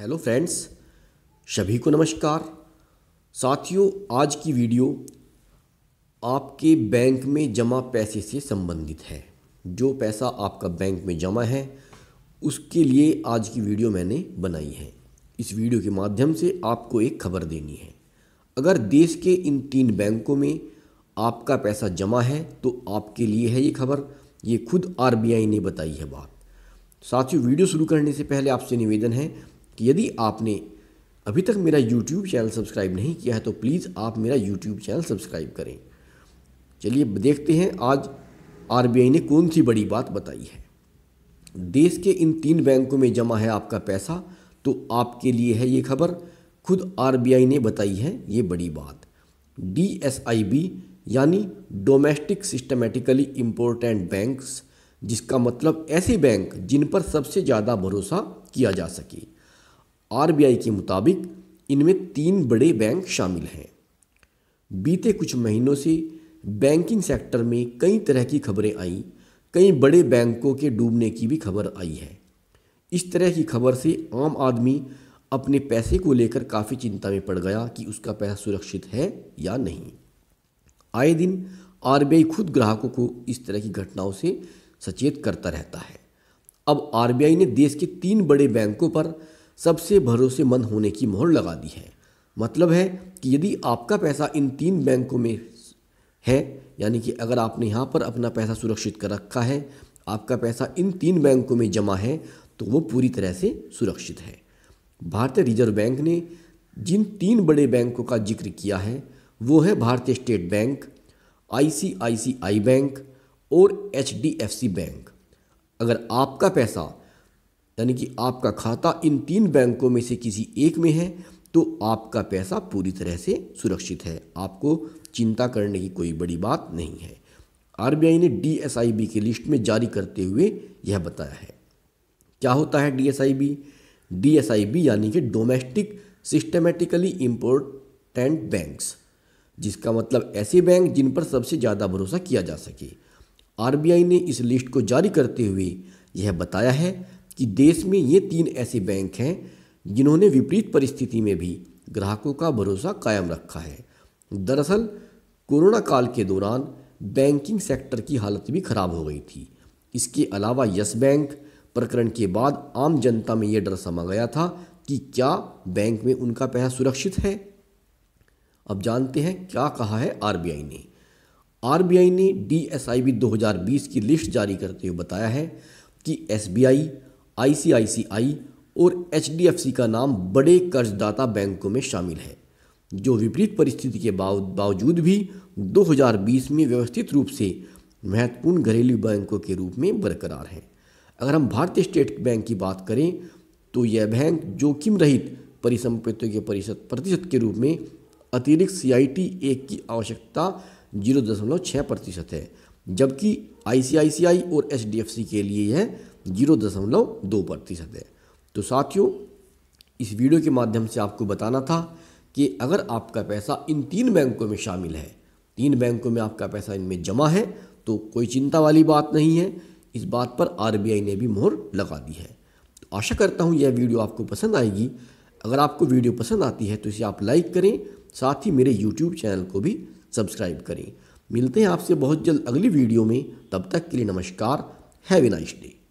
hello friends सभी को नमस्कार साथियों आज की वीडियो आपके बैंक में जमा पैसे से संबंधित है जो पैसा आपका बैंक में जमा है उसके लिए आज की वीडियो मैंने बनाई है इस वीडियो के माध्यम से आपको एक खबर देनी है अगर देश के इन तीन बैंकों में आपका पैसा जमा है तो आपके लिए है ये खबर ये खुद आरबीआई ने बताई है बात साथियों वीडियो शुरू करने से पहले आपसे निवेदन है कि यदि आपने अभी तक मेरा यूट्यूब चैनल सब्सक्राइब नहीं किया है तो प्लीज़ आप मेरा यूट्यूब चैनल सब्सक्राइब करें चलिए देखते हैं आज आर ने कौन सी बड़ी बात बताई है देश के इन तीन बैंकों में जमा है आपका पैसा तो आपके लिए है ये खबर खुद आर ने बताई है ये बड़ी बात डी यानी डोमेस्टिक सिस्टमेटिकली इम्पोर्टेंट बैंक्स जिसका मतलब ऐसे बैंक जिन पर सबसे ज़्यादा भरोसा किया जा सके आरबीआई के मुताबिक इनमें तीन बड़े बैंक शामिल हैं बीते कुछ महीनों से बैंकिंग सेक्टर में कई तरह की खबरें आईं कई बड़े बैंकों के डूबने की भी खबर आई है इस तरह की खबर से आम आदमी अपने पैसे को लेकर काफ़ी चिंता में पड़ गया कि उसका पैसा सुरक्षित है या नहीं आए दिन आर खुद ग्राहकों को इस तरह की घटनाओं से सचेत करता रहता है अब आर ने देश के तीन बड़े बैंकों पर सबसे भरोसेमंद होने की मोहर लगा दी है मतलब है कि यदि आपका पैसा इन तीन बैंकों में है यानी कि अगर आपने यहाँ पर अपना पैसा सुरक्षित कर रखा है आपका पैसा इन तीन बैंकों में जमा है तो वो पूरी तरह से सुरक्षित है भारतीय रिजर्व बैंक ने जिन तीन बड़े बैंकों का जिक्र किया है वो है Bharatiya state bank I bank और एच बैंक अगर आपका पैसा यानी कि आपका खाता इन तीन बैंकों में से किसी एक में है तो आपका पैसा पूरी तरह से सुरक्षित है आपको चिंता करने की कोई बड़ी बात नहीं है आर ने डी की लिस्ट में जारी करते हुए यह बताया है क्या होता है डीएसआईबी डीएसआईबी यानी कि डोमेस्टिक सिस्टमेटिकली इम्पोर्टेंट बैंक्स जिसका मतलब ऐसे बैंक जिन पर सबसे ज़्यादा भरोसा किया जा सके आरबीआई ने इस लिस्ट को जारी करते हुए यह बताया है कि देश में ये तीन ऐसे बैंक हैं जिन्होंने विपरीत परिस्थिति में भी ग्राहकों का भरोसा कायम रखा है दरअसल कोरोना काल के दौरान बैंकिंग सेक्टर की हालत भी खराब हो गई थी इसके अलावा यस बैंक प्रकरण के बाद आम जनता में यह डर समा गया था कि क्या बैंक में उनका पैसा सुरक्षित है अब जानते हैं क्या कहा है आरबीआई ने आरबीआई ने डीएसआईबी 2020 की लिस्ट जारी करते हुए बताया है कि एसबीआई आईसीआईसीआई और एचडीएफसी का नाम बड़े कर्जदाता बैंकों में शामिल है जो विपरीत परिस्थिति के बावजूद भी 2020 में व्यवस्थित रूप से महत्वपूर्ण घरेलू बैंकों के रूप में बरकरार हैं अगर हम भारतीय स्टेट बैंक की बात करें तो यह बैंक जोखिम रहित परिसंपत्तियों के परिषद प्रतिशत के रूप में अतिरिक्त सी आई टी एक की आवश्यकता जीरो दशमलव छः प्रतिशत है जबकि आई सी आई सी आई और एच डी एफ सी के लिए यह जीरो दशमलव दो प्रतिशत है तो साथियों इस वीडियो के माध्यम से आपको बताना था कि अगर आपका पैसा इन तीन बैंकों में शामिल है तीन बैंकों में आपका पैसा इनमें जमा है तो कोई चिंता वाली बात नहीं है इस बात पर आर ने भी मोहर लगा दी है तो आशा करता हूँ यह वीडियो आपको पसंद आएगी अगर आपको वीडियो पसंद आती है तो इसे आप लाइक करें साथ ही मेरे यूट्यूब चैनल को भी सब्सक्राइब करें मिलते हैं आपसे बहुत जल्द अगली वीडियो में तब तक के लिए नमस्कार हैवी नाइस डे